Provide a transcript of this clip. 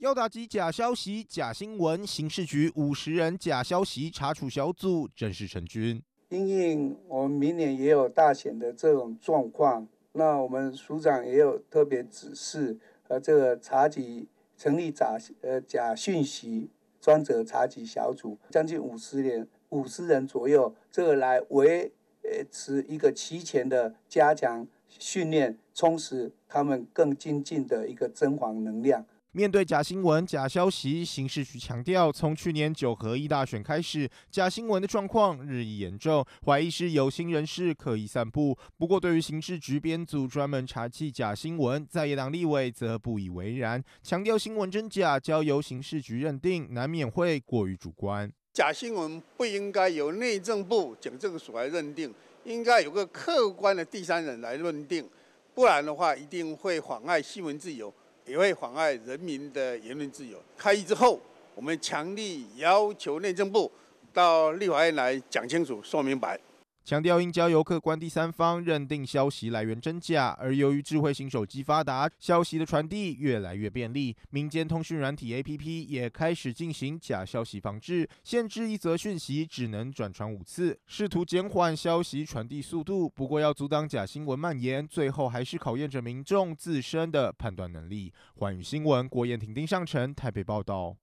要打击假消息、假新闻，刑事局五十人假消息查处小组正式成军。因应我们明年也有大选的这种状况，那我们署长也有特别指示，和这个查缉成立假呃假讯息专责查缉小组，将近五十人，五十人左右，这个来维持一个提前的加强训练，充实他们更精进的一个侦防能量。面对假新闻、假消息，刑事局强调，从去年九合一大选开始，假新闻的状况日益严重，怀疑是有心人士刻意散布。不过，对于刑事局编组专门查缉假新闻，在野党立委则不以为然，强调新闻真假交由刑事局认定，难免会过于主观。假新闻不应该由内政部、警政署来认定，应该有个客观的第三人来认定，不然的话，一定会妨碍新闻自由。也会妨碍人民的言论自由。开议之后，我们强力要求内政部到立法院来讲清楚、说明白。强调应交由客观第三方认定消息来源真假，而由于智慧型手机发达，消息的传递越来越便利，民间通讯软体 APP 也开始进行假消息防治，限制一则讯息只能转传五次，试图减缓消息传递速度。不过要阻挡假新闻蔓延，最后还是考验着民众自身的判断能力。寰宇新闻，国研婷丁上成台北报道。